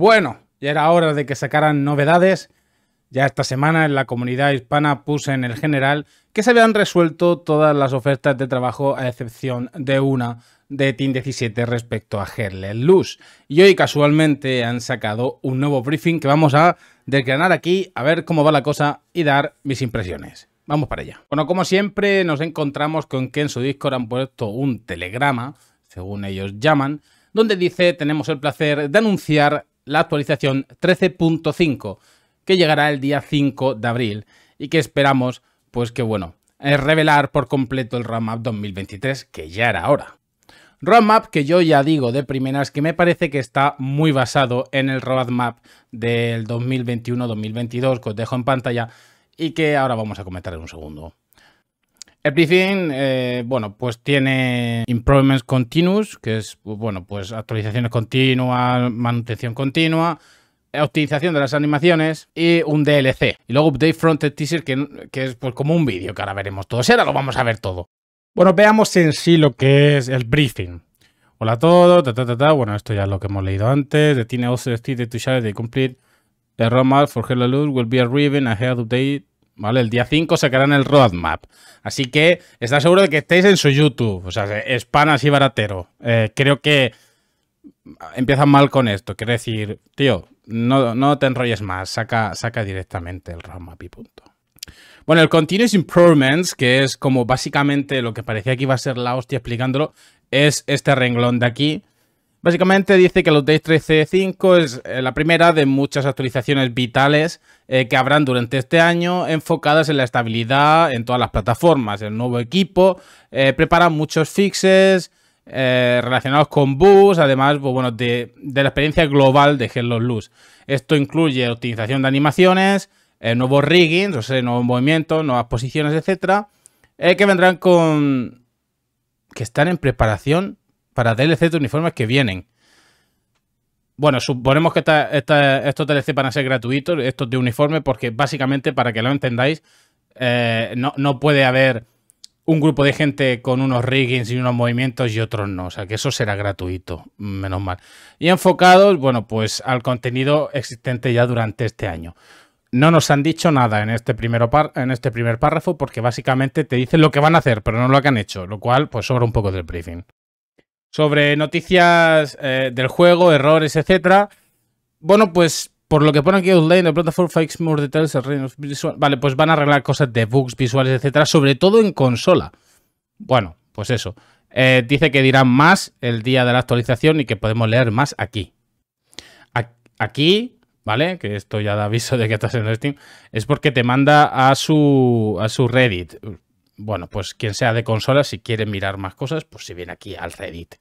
Bueno, ya era hora de que sacaran novedades. Ya esta semana en la comunidad hispana puse en el general que se habían resuelto todas las ofertas de trabajo a excepción de una de Team 17 respecto a Herley Luz. Y hoy casualmente han sacado un nuevo briefing que vamos a desgranar aquí, a ver cómo va la cosa y dar mis impresiones. Vamos para allá. Bueno, como siempre nos encontramos con que en su Discord han puesto un telegrama, según ellos llaman, donde dice tenemos el placer de anunciar la actualización 13.5 que llegará el día 5 de abril y que esperamos pues que bueno, eh, revelar por completo el roadmap 2023 que ya era hora. Roadmap que yo ya digo de primeras que me parece que está muy basado en el roadmap del 2021-2022 que os dejo en pantalla y que ahora vamos a comentar en un segundo briefing eh, bueno, pues tiene improvements continuous, que es, bueno, pues actualizaciones continuas, manutención continua, optimización de las animaciones y un DLC. Y luego Update front Teaser, que, es pues como un vídeo que ahora veremos todos. Ahora lo vamos a ver todo. Bueno, veamos en sí lo que es el briefing. Hola a todos, bueno, esto ya es lo que hemos leído antes. The tiene also de to share de complete the roadmap for Hello Luz will be arriving ahead of date ¿vale? El día 5 sacarán el roadmap. Así que está seguro de que estéis en su YouTube. O sea, es pan así baratero. Eh, creo que empiezan mal con esto. Quiero decir, tío, no, no te enrolles más. Saca, saca directamente el roadmap y punto. Bueno, el Continuous Improvements, que es como básicamente lo que parecía que iba a ser la hostia explicándolo, es este renglón de aquí, Básicamente dice que el update 13.5 es eh, la primera de muchas actualizaciones vitales eh, que habrán durante este año enfocadas en la estabilidad en todas las plataformas. El nuevo equipo eh, prepara muchos fixes relacionados con bugs, además pues bueno, de, la experiencia global de Hello Luz. Esto incluye optimización de animaciones, nuevos riggings, nuevos movimientos, nuevas posiciones, etc. que vendrán con... que están en preparación para DLC de uniformes que vienen. Bueno, suponemos que estos DLC van a ser gratuitos, estos de uniforme, porque básicamente, para que lo entendáis, eh, no, puede haber un grupo de gente con unos riggings y unos movimientos y otros no. O sea, que eso será gratuito, menos mal. Y enfocados, bueno, pues al contenido existente ya durante este año. No nos han dicho nada en este, en este primer párrafo porque básicamente te dicen lo que van a hacer, pero no lo que han hecho, lo cual pues sobra un poco del briefing sobre noticias eh, del juego, errores, etcétera Bueno, pues por lo que pone aquí Outlane, de platform fix More Details, visual. Vale, pues van a arreglar cosas de bugs visuales, etcétera, sobre todo en consola. Bueno, pues eso. Eh, dice que dirán más el día de la actualización y que podemos leer más aquí. Aquí, ¿vale? Que esto ya da aviso de que estás en Steam. Es porque te manda a su, a su Reddit bueno, pues quien sea de consola, si quiere mirar más cosas, pues se viene aquí al Reddit.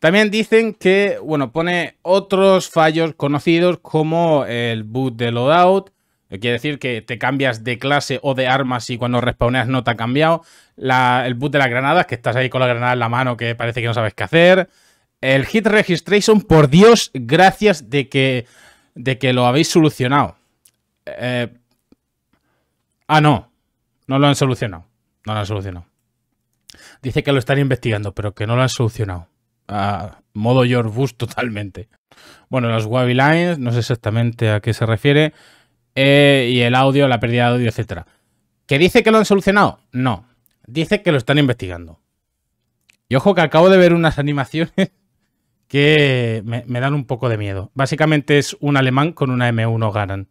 También dicen que, bueno, pone otros fallos conocidos como el boot de loadout, que eh, quiere decir que te cambias de clase o de armas y cuando respawneas no te ha cambiado, el boot de las granadas, que estás ahí con la granada en la mano que parece que no sabes qué hacer, el hit registration, por Dios, gracias de que, de que lo habéis solucionado. Eh, ah, no, no lo han solucionado no lo han solucionado. Dice que lo están investigando, pero que no lo han solucionado. A modo your totalmente. Bueno, los wavy Lines, no sé exactamente a qué se refiere. Eh, y el audio, la pérdida de audio, etcétera. ¿Que dice que lo han solucionado? No. Dice que lo están investigando. Y ojo que acabo de ver unas animaciones que me, me dan un poco de miedo. Básicamente es un alemán con una M1 Garand.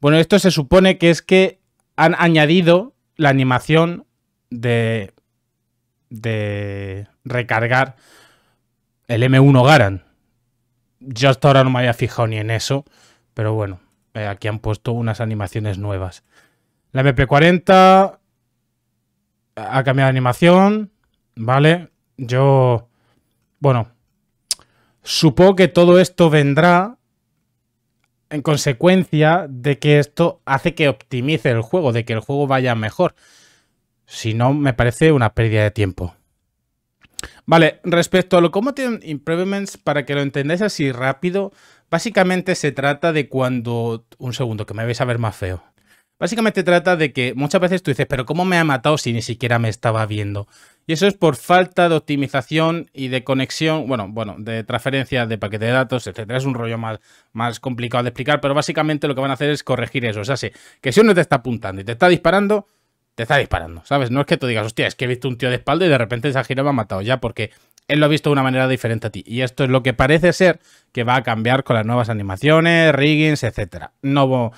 Bueno, esto se supone que es que han añadido la animación de, de recargar el M1 Garan. Yo hasta ahora no me había fijado ni en eso, pero bueno, eh, aquí han puesto unas animaciones nuevas. La MP40 ha cambiado de animación, ¿vale? Yo, bueno, supongo que todo esto vendrá en consecuencia de que esto hace que optimice el juego, de que el juego vaya mejor. Si no, me parece una pérdida de tiempo. Vale, respecto a lo tienen Improvements, para que lo entendáis así rápido, básicamente se trata de cuando... Un segundo, que me vais a ver más feo. Básicamente trata de que muchas veces tú dices, pero ¿cómo me ha matado si ni siquiera me estaba viendo? Y eso es por falta de optimización y de conexión, bueno, bueno, de transferencia de paquete de datos, etcétera. Es un rollo más, más complicado de explicar, pero básicamente lo que van a hacer es corregir eso. O sea, que si uno te está apuntando y te está disparando, te está disparando, ¿sabes? No es que tú digas, hostia, es que he visto un tío de espalda y de repente esa gira me ha matado ya, porque él lo ha visto de una manera diferente a ti. Y esto es lo que parece ser que va a cambiar con las nuevas animaciones, riggings, etcétera. No,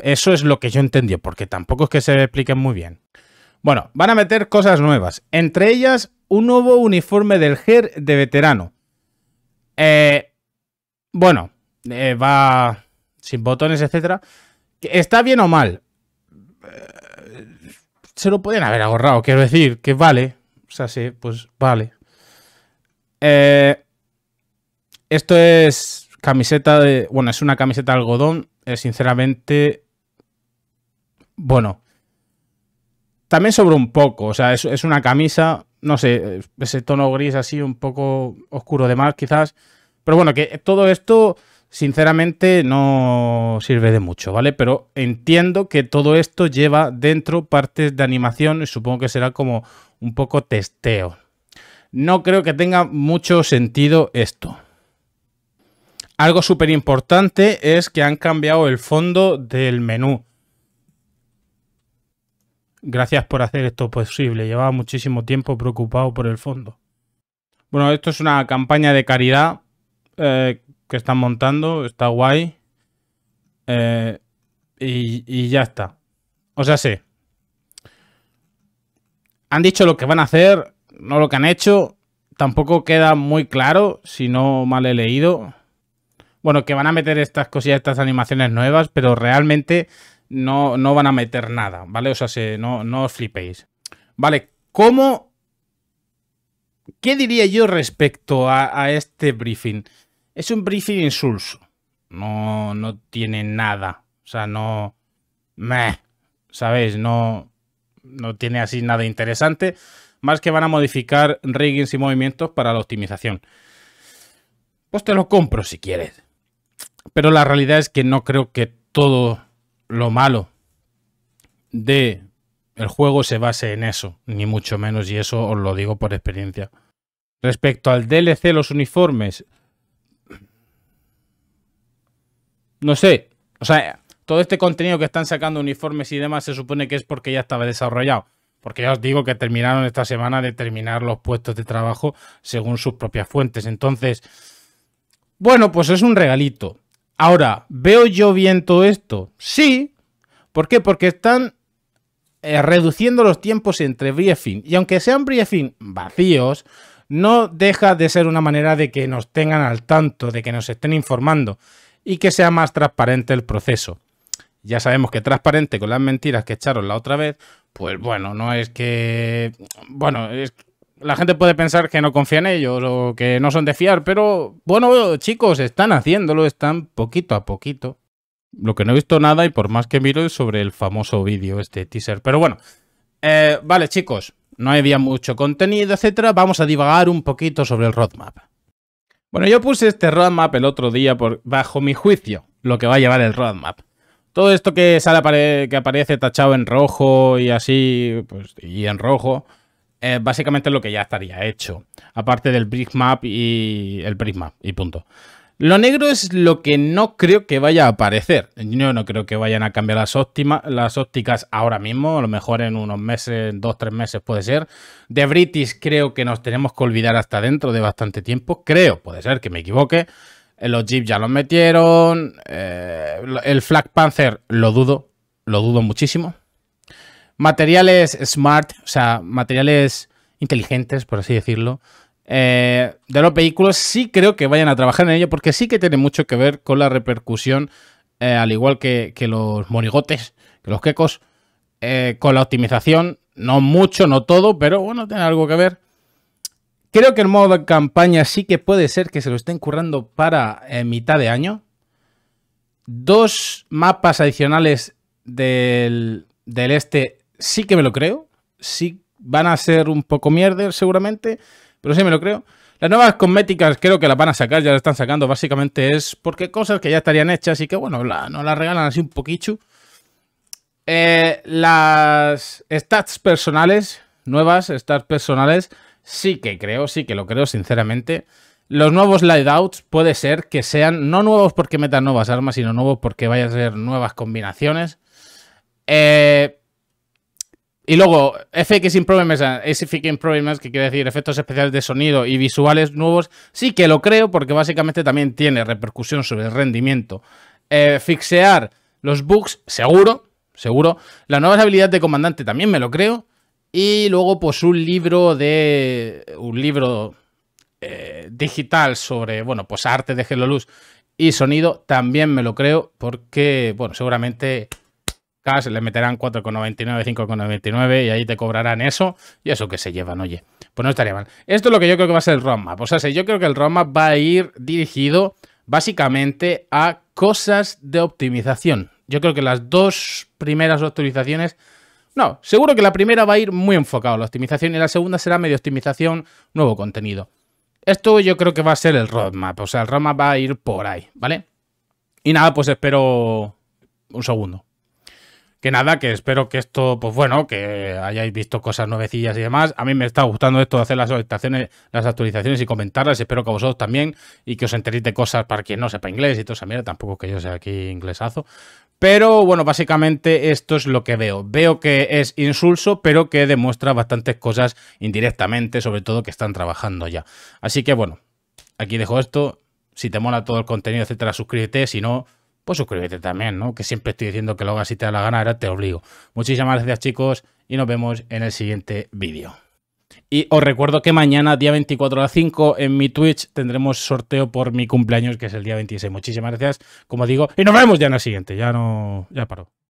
eso es lo que yo entendí, porque tampoco es que se expliquen muy bien. Bueno, van a meter cosas nuevas. Entre ellas, un nuevo uniforme del GER de veterano. Eh, bueno, eh, va sin botones, etc. ¿Está bien o mal? Eh, se lo pueden haber ahorrado, quiero decir, que vale. O sea, sí, pues vale. esto es camiseta de... Bueno, es una camiseta de algodón eh, sinceramente, bueno, también sobre un poco, o sea, es, una camisa, no sé, eh, ese tono gris así, un poco oscuro de más quizás, pero bueno, que todo esto, sinceramente, no sirve de mucho, ¿vale? Pero entiendo que todo esto lleva dentro partes de animación y supongo que será como un poco testeo. No creo que tenga mucho sentido esto. Algo súper importante es que han cambiado el fondo del menú. Gracias por hacer esto posible. Llevaba muchísimo tiempo preocupado por el fondo. Bueno, esto es una campaña de caridad eh, que están montando. Está guay. Eh, y, y, ya está. O sea, sí. Han dicho lo que van a hacer, no lo que han hecho. Tampoco queda muy claro, si no mal he leído bueno, que van a meter estas cosillas, estas animaciones nuevas, pero realmente no, no van a meter nada, ¿vale? O sea, no, no os flipéis. Vale, ¿cómo... ¿Qué diría yo respecto a, este briefing? Es un briefing insulso. No, no tiene nada. O sea, no... Meh, ¿Sabéis? No, no tiene así nada interesante. Más que van a modificar riggings y movimientos para la optimización. Pues te lo compro si quieres. Pero la realidad es que no creo que todo lo malo de el juego se base en eso, ni mucho menos, y eso os lo digo por experiencia. Respecto al DLC, los uniformes. No sé. O sea, todo este contenido que están sacando uniformes y demás se supone que es porque ya estaba desarrollado. Porque ya os digo que terminaron esta semana de terminar los puestos de trabajo según sus propias fuentes. Entonces, bueno, pues es un regalito. Ahora, ¿veo yo bien todo esto? Sí. ¿Por qué? Porque están eh, reduciendo los tiempos entre briefing. Y aunque sean briefing vacíos, no deja de ser una manera de que nos tengan al tanto, de que nos estén informando y que sea más transparente el proceso. Ya sabemos que transparente con las mentiras que echaron la otra vez, pues bueno, no es que... Bueno, es la gente puede pensar que no confía en ellos o que no son de fiar, pero bueno, chicos, están haciéndolo, están poquito a poquito. Lo que no he visto nada y por más que miro es sobre el famoso vídeo, este teaser. Pero bueno, eh, vale chicos, no había mucho contenido, etcétera. Vamos a divagar un poquito sobre el roadmap. Bueno, yo puse este roadmap el otro día por, bajo mi juicio, lo que va a llevar el roadmap. Todo esto que sale que aparece tachado en rojo y así, pues, y en rojo, eh, básicamente lo que ya estaría hecho. Aparte del brick map y el prisma y punto. Lo negro es lo que no creo que vaya a aparecer. Yo no creo que vayan a cambiar las, óptimas, las ópticas ahora mismo. A lo mejor en unos meses, dos, tres meses puede ser. De British creo que nos tenemos que olvidar hasta dentro de bastante tiempo. Creo, puede ser que me equivoque. Eh, los Jeep ya los metieron. Eh, el Flag Panther lo dudo. Lo dudo muchísimo. Materiales smart, o sea, materiales inteligentes, por así decirlo, eh, de los vehículos, sí creo que vayan a trabajar en ello, porque sí que tiene mucho que ver con la repercusión, eh, al igual que, los monigotes, que los quecos, eh, con la optimización. No mucho, no todo, pero bueno, tiene algo que ver. Creo que el modo de campaña sí que puede ser que se lo estén currando para mitad de año. Dos mapas adicionales del, del este sí que me lo creo. Sí van a ser un poco mierder seguramente, pero sí me lo creo. Las nuevas cosméticas creo que las van a sacar, ya las están sacando. Básicamente es porque cosas que ya estarían hechas y que, bueno, la, nos las regalan así un poquichu. Eh, las stats personales, nuevas stats personales, sí que creo, sí que lo creo, sinceramente. Los nuevos outs puede ser que sean no nuevos porque metan nuevas armas, sino nuevos porque vayan a ser nuevas combinaciones. Eh, y luego, FX in SFX problemas, que quiere decir efectos especiales de sonido y visuales nuevos, sí que lo creo porque básicamente también tiene repercusión sobre el rendimiento. Eh, fixear los bugs, seguro, seguro. Las nuevas habilidades de comandante también me lo creo. Y luego, pues un libro de. Un libro eh, digital sobre, bueno, pues arte de Hello Luz y sonido, también me lo creo porque, bueno, seguramente se le meterán 4,99, 5,99 y ahí te cobrarán eso y eso que se llevan, oye. Pues no estaría mal. Esto es lo que yo creo que va a ser el roadmap. O sea, yo creo que el roadmap va a ir dirigido básicamente a cosas de optimización. Yo creo que las dos primeras optimizaciones... No, seguro que la primera va a ir muy enfocada a la optimización y la segunda será medio optimización, nuevo contenido. Esto yo creo que va a ser el roadmap. O sea, el roadmap va a ir por ahí, ¿vale? Y nada, pues espero un segundo. Que nada, que espero que esto, pues bueno, que hayáis visto cosas nuevecillas y demás. A mí me está gustando esto de hacer las actualizaciones, las actualizaciones y comentarlas. Espero que a vosotros también y que os enteréis de cosas para quien no sepa inglés y todo esa mierda. Tampoco que yo sea aquí inglesazo. Pero bueno, básicamente esto es lo que veo. Veo que es insulso, pero que demuestra bastantes cosas indirectamente, sobre todo que están trabajando ya. Así que bueno, aquí dejo esto. Si te mola todo el contenido, etcétera, suscríbete. Si no, pues suscríbete también, ¿no? Que siempre estoy diciendo que lo hagas si te da la gana, ahora te obligo. Muchísimas gracias chicos y nos vemos en el siguiente vídeo. Y os recuerdo que mañana, día 24 a 5, en mi Twitch tendremos sorteo por mi cumpleaños, que es el día 26. Muchísimas gracias, como digo, y nos vemos ya en el siguiente. Ya no, ya paro.